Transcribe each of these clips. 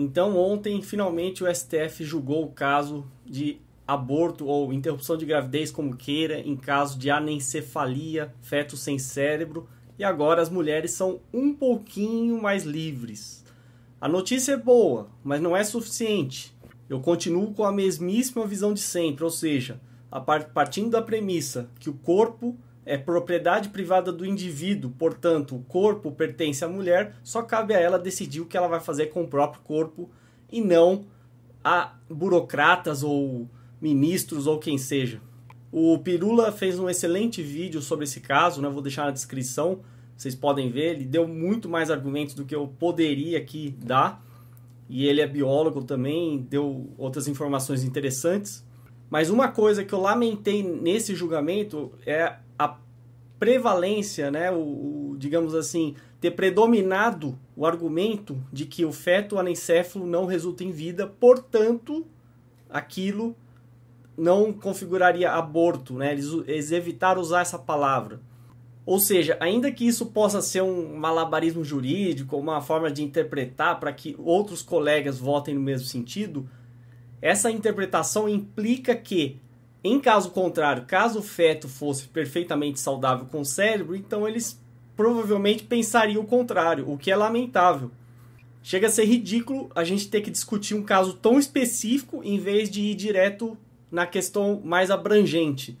Então, ontem, finalmente, o STF julgou o caso de aborto ou interrupção de gravidez, como queira, em caso de anencefalia, feto sem cérebro, e agora as mulheres são um pouquinho mais livres. A notícia é boa, mas não é suficiente. Eu continuo com a mesmíssima visão de sempre, ou seja, partindo da premissa que o corpo é propriedade privada do indivíduo, portanto, o corpo pertence à mulher, só cabe a ela decidir o que ela vai fazer com o próprio corpo e não a burocratas ou ministros ou quem seja. O Pirula fez um excelente vídeo sobre esse caso, né? vou deixar na descrição, vocês podem ver, ele deu muito mais argumentos do que eu poderia aqui dar. E ele é biólogo também, deu outras informações interessantes. Mas uma coisa que eu lamentei nesse julgamento é a prevalência, né, o, o digamos assim, ter predominado o argumento de que o feto anencefalo não resulta em vida, portanto, aquilo não configuraria aborto, né? Eles, eles evitaram usar essa palavra. Ou seja, ainda que isso possa ser um malabarismo jurídico, uma forma de interpretar para que outros colegas votem no mesmo sentido, essa interpretação implica que, em caso contrário, caso o feto fosse perfeitamente saudável com o cérebro, então eles provavelmente pensariam o contrário, o que é lamentável. Chega a ser ridículo a gente ter que discutir um caso tão específico em vez de ir direto na questão mais abrangente.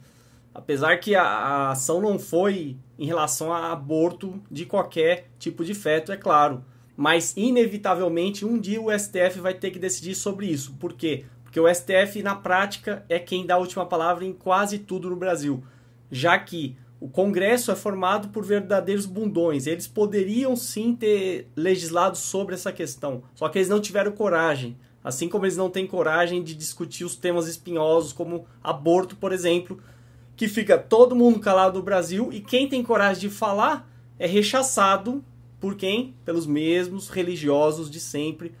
Apesar que a, a ação não foi em relação a aborto de qualquer tipo de feto, é claro mas inevitavelmente um dia o STF vai ter que decidir sobre isso. Por quê? Porque o STF, na prática, é quem dá a última palavra em quase tudo no Brasil, já que o Congresso é formado por verdadeiros bundões. Eles poderiam sim ter legislado sobre essa questão, só que eles não tiveram coragem. Assim como eles não têm coragem de discutir os temas espinhosos, como aborto, por exemplo, que fica todo mundo calado no Brasil e quem tem coragem de falar é rechaçado por quem? Pelos mesmos religiosos de sempre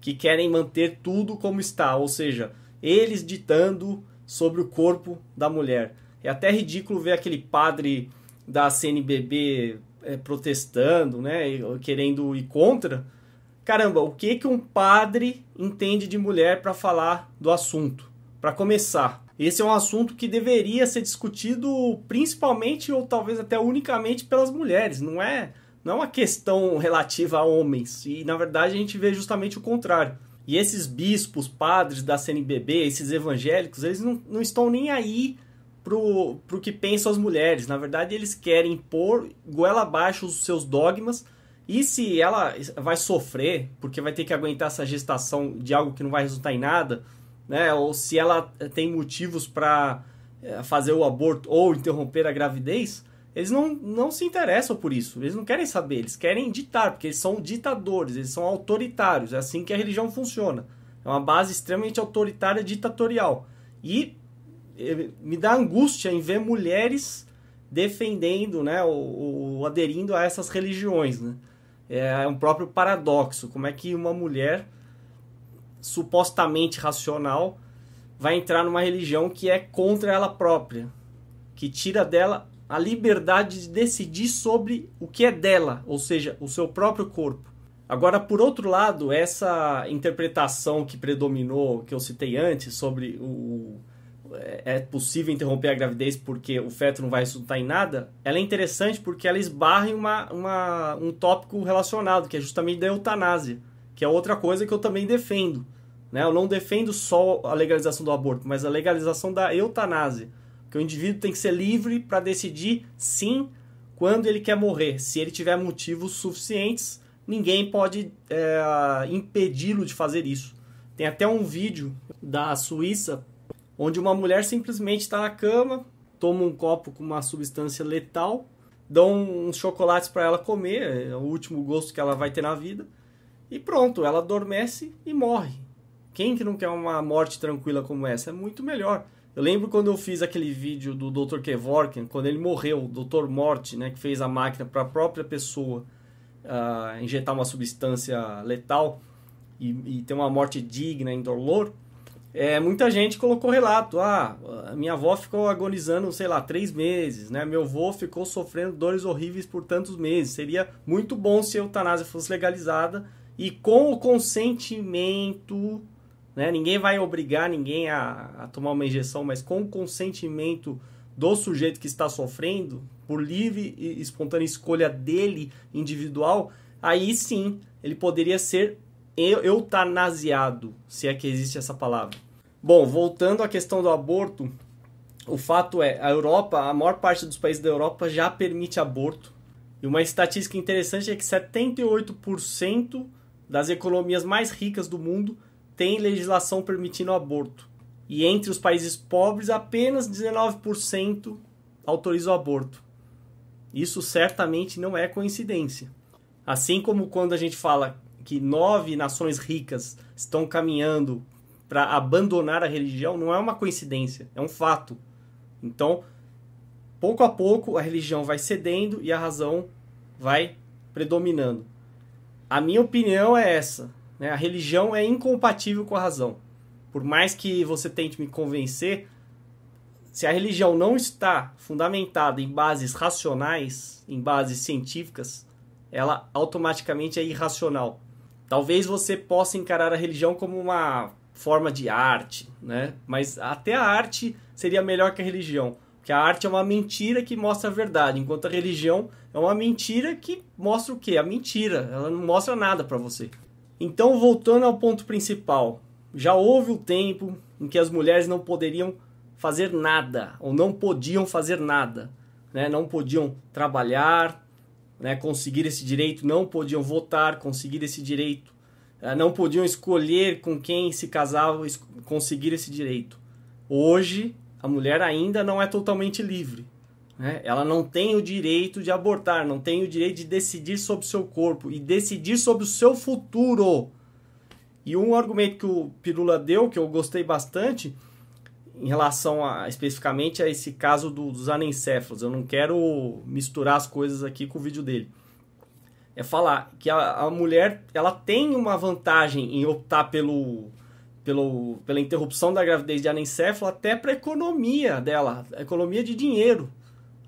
que querem manter tudo como está, ou seja, eles ditando sobre o corpo da mulher. É até ridículo ver aquele padre da CNBB é, protestando, né, querendo ir contra. Caramba, o que que um padre entende de mulher para falar do assunto? Para começar, esse é um assunto que deveria ser discutido principalmente ou talvez até unicamente pelas mulheres, não é não é uma questão relativa a homens. E na verdade a gente vê justamente o contrário. E esses bispos, padres da CNBB, esses evangélicos, eles não, não estão nem aí pro, pro que pensam as mulheres. Na verdade, eles querem impor goela abaixo os seus dogmas. E se ela vai sofrer, porque vai ter que aguentar essa gestação de algo que não vai resultar em nada, né? Ou se ela tem motivos para eh, fazer o aborto ou interromper a gravidez, eles não, não se interessam por isso, eles não querem saber, eles querem ditar, porque eles são ditadores, eles são autoritários, é assim que a religião funciona. É uma base extremamente autoritária, ditatorial. E eh, me dá angústia em ver mulheres defendendo, né, ou, ou aderindo a essas religiões, né? É, é um próprio paradoxo, como é que uma mulher supostamente racional vai entrar numa religião que é contra ela própria, que tira dela a liberdade de decidir sobre o que é dela, ou seja, o seu próprio corpo. Agora, por outro lado, essa interpretação que predominou, que eu citei antes, sobre o é, é possível interromper a gravidez porque o feto não vai resultar em nada, ela é interessante porque ela esbarra em uma, uma, um tópico relacionado, que é justamente da eutanásia, que é outra coisa que eu também defendo. Né? Eu não defendo só a legalização do aborto, mas a legalização da eutanásia que o indivíduo tem que ser livre para decidir sim quando ele quer morrer. Se ele tiver motivos suficientes, ninguém pode é, impedi-lo de fazer isso. Tem até um vídeo da Suíça onde uma mulher simplesmente está na cama, toma um copo com uma substância letal, dão uns chocolates para ela comer, é o último gosto que ela vai ter na vida, e pronto, ela adormece e morre. Quem que não quer uma morte tranquila como essa? É muito melhor. Eu lembro quando eu fiz aquele vídeo do Dr. Kevorkian, quando ele morreu, o Dr. Morte, né, que fez a máquina para a própria pessoa uh, injetar uma substância letal e, e, ter uma morte digna em dolor. É, muita gente colocou relato, ah, minha avó ficou agonizando, sei lá, três meses, né? Meu avô ficou sofrendo dores horríveis por tantos meses. Seria muito bom se a eutanásia fosse legalizada e com o consentimento né? Ninguém vai obrigar ninguém a, a tomar uma injeção, mas com o consentimento do sujeito que está sofrendo, por livre e espontânea escolha dele individual, aí sim ele poderia ser eutanasiado, se é que existe essa palavra. Bom, voltando à questão do aborto, o fato é, a Europa, a maior parte dos países da Europa já permite aborto. E uma estatística interessante é que 78% das economias mais ricas do mundo tem legislação permitindo aborto. E entre os países pobres, apenas 19% autoriza o aborto. Isso certamente não é coincidência. Assim como quando a gente fala que nove nações ricas estão caminhando para abandonar a religião, não é uma coincidência, é um fato. Então, pouco a pouco, a religião vai cedendo e a razão vai predominando. A minha opinião é essa. Né? A religião é incompatível com a razão. Por mais que você tente me convencer, se a religião não está fundamentada em bases racionais, em bases científicas, ela automaticamente é irracional. Talvez você possa encarar a religião como uma forma de arte, né? Mas até a arte seria melhor que a religião, porque a arte é uma mentira que mostra a verdade, enquanto a religião é uma mentira que mostra o quê? A mentira, ela não mostra nada para você. Então, voltando ao ponto principal, já houve o um tempo em que as mulheres não poderiam fazer nada, ou não podiam fazer nada, né? não podiam trabalhar, né? conseguir esse direito, não podiam votar, conseguir esse direito, eh, não podiam escolher com quem se casavam, conseguir esse direito. Hoje, a mulher ainda não é totalmente livre, né? Ela não tem o direito de abortar, não tem o direito de decidir sobre o seu corpo e decidir sobre o seu futuro. E um argumento que o Pirula deu, que eu gostei bastante, em relação a, especificamente a esse caso do, dos anencéfalos, eu não quero misturar as coisas aqui com o vídeo dele. É falar que a, a mulher ela tem uma vantagem em optar pelo, pelo, pela interrupção da gravidez de anencéfalo até para a economia dela, a economia de dinheiro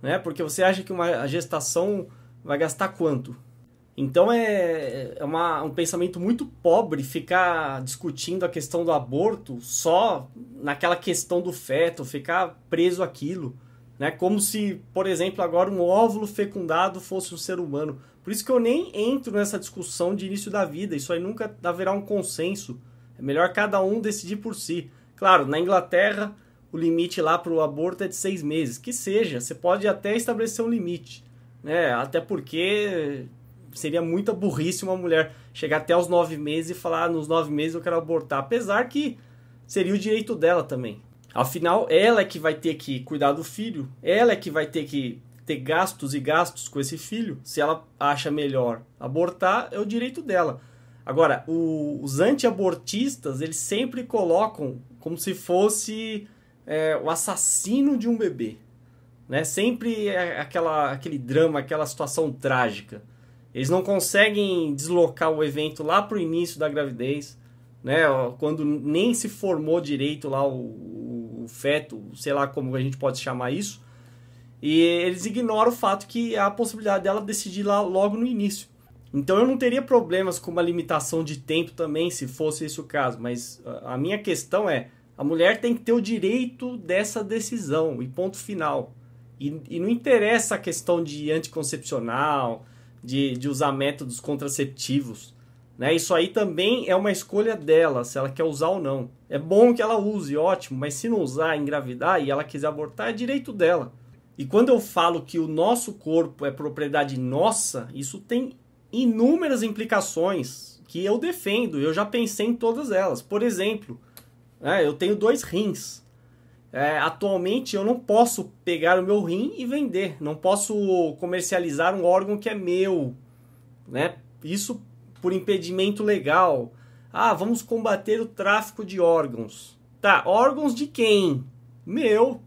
né? Porque você acha que uma gestação vai gastar quanto? Então é, é uma, um pensamento muito pobre ficar discutindo a questão do aborto só naquela questão do feto, ficar preso àquilo. Né? Como se, por exemplo, agora um óvulo fecundado fosse um ser humano. Por isso que eu nem entro nessa discussão de início da vida. Isso aí nunca haverá um consenso. É melhor cada um decidir por si. Claro, na Inglaterra o limite lá para o aborto é de seis meses. Que seja, você pode até estabelecer um limite. Né? Até porque seria muita burrice uma mulher chegar até os nove meses e falar: ah, nos nove meses eu quero abortar. Apesar que seria o direito dela também. Afinal, ela é que vai ter que cuidar do filho, ela é que vai ter que ter gastos e gastos com esse filho. Se ela acha melhor abortar, é o direito dela. Agora, o, os antiabortistas, eles sempre colocam como se fosse é, o assassino de um bebê. Né? Sempre é aquela, aquele drama, aquela situação trágica. Eles não conseguem deslocar o evento lá para o início da gravidez, né? quando nem se formou direito lá o, o feto, sei lá como a gente pode chamar isso. E eles ignoram o fato que há a possibilidade dela decidir lá logo no início. Então eu não teria problemas com uma limitação de tempo também, se fosse esse o caso, mas a minha questão é a mulher tem que ter o direito dessa decisão e ponto final. E, e não interessa a questão de anticoncepcional, de, de usar métodos contraceptivos. Né? Isso aí também é uma escolha dela, se ela quer usar ou não. É bom que ela use, ótimo, mas se não usar, engravidar e ela quiser abortar, é direito dela. E quando eu falo que o nosso corpo é propriedade nossa, isso tem inúmeras implicações que eu defendo, eu já pensei em todas elas. Por exemplo, né? Eu tenho dois rins. É, atualmente eu não posso pegar o meu rim e vender, não posso comercializar um órgão que é meu, né? Isso por impedimento legal. Ah, vamos combater o tráfico de órgãos. Tá, órgãos de quem? Meu.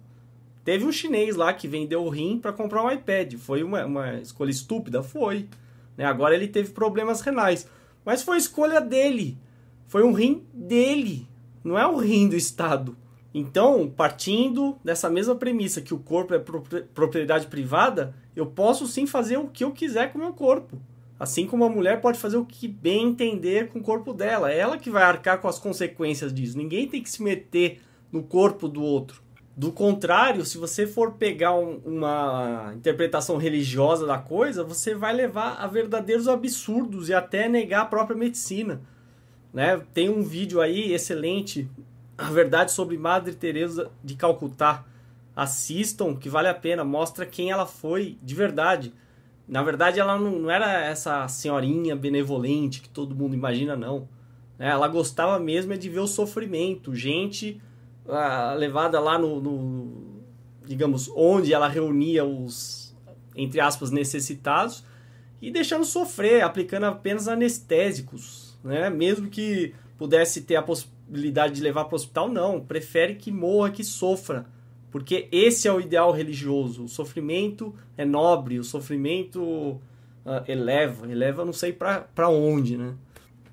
Teve um chinês lá que vendeu o rim para comprar um iPad. Foi uma, uma escolha estúpida? Foi. Né? Agora ele teve problemas renais. Mas foi escolha dele. Foi um rim dele não é o rim do Estado. Então, partindo dessa mesma premissa que o corpo é propriedade privada, eu posso sim fazer o que eu quiser com o meu corpo. Assim como a mulher pode fazer o que bem entender com o corpo dela. É ela que vai arcar com as consequências disso. Ninguém tem que se meter no corpo do outro. Do contrário, se você for pegar um, uma interpretação religiosa da coisa, você vai levar a verdadeiros absurdos e até negar a própria medicina. Né? Tem um vídeo aí excelente, a verdade sobre Madre Teresa de Calcutá. Assistam, que vale a pena, mostra quem ela foi de verdade. Na verdade, ela não, não era essa senhorinha benevolente que todo mundo imagina, não. Né? Ela gostava mesmo é de ver o sofrimento, gente ah, levada lá no, no, digamos, onde ela reunia os, entre aspas, necessitados e deixando sofrer, aplicando apenas anestésicos, né? Mesmo que pudesse ter a possibilidade de levar para o hospital, não. Prefere que morra, que sofra. Porque esse é o ideal religioso. O sofrimento é nobre, o sofrimento uh, eleva. Eleva não sei para onde, né?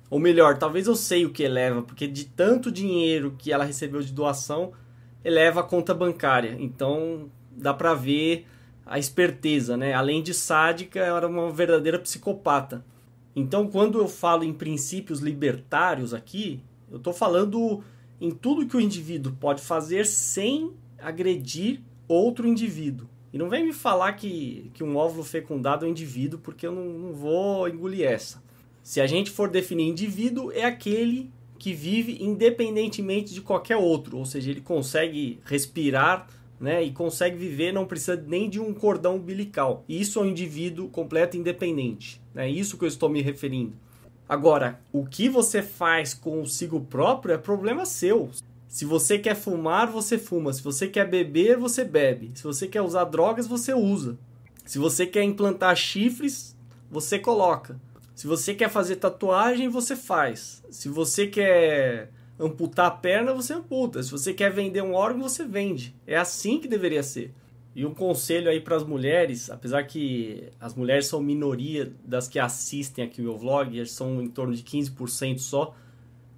Ou melhor, talvez eu sei o que eleva, porque de tanto dinheiro que ela recebeu de doação, eleva a conta bancária. Então dá para ver a esperteza, né? Além de sádica, ela era uma verdadeira psicopata. Então, quando eu falo em princípios libertários aqui, eu estou falando em tudo que o indivíduo pode fazer sem agredir outro indivíduo. E não vem me falar que, que um óvulo fecundado é um indivíduo, porque eu não, não vou engolir essa. Se a gente for definir indivíduo, é aquele que vive independentemente de qualquer outro, ou seja, ele consegue respirar né, e consegue viver, não precisa nem de um cordão umbilical. Isso é um indivíduo completo independente. Né, é né? isso que eu estou me referindo. Agora, o que você faz consigo próprio é problema seu. Se você quer fumar, você fuma. Se você quer beber, você bebe. Se você quer usar drogas, você usa. Se você quer implantar chifres, você coloca. Se você quer fazer tatuagem, você faz. Se você quer amputar a perna, você amputa. Se você quer vender um órgão, você vende. É assim que deveria ser. E um conselho aí para as mulheres, apesar que as mulheres são minoria das que assistem aqui o meu vlog, são em torno de 15% só,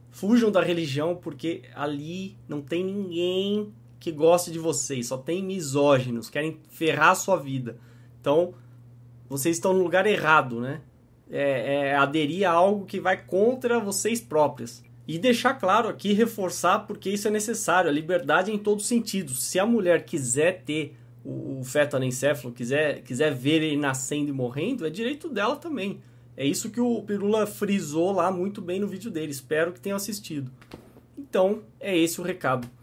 fujam da religião porque ali não tem ninguém que goste de vocês, só tem misóginos, querem ferrar a sua vida. Então, vocês estão no lugar errado, né? É, é aderir a algo que vai contra vocês próprias. E deixar claro aqui, reforçar porque isso é necessário, a liberdade é em todos os sentidos. Se a mulher quiser ter o, feto anencefalo, quiser, quiser ver ele nascendo e morrendo, é direito dela também. É isso que o Pirula frisou lá muito bem no vídeo dele. Espero que tenham assistido. Então, é esse o recado.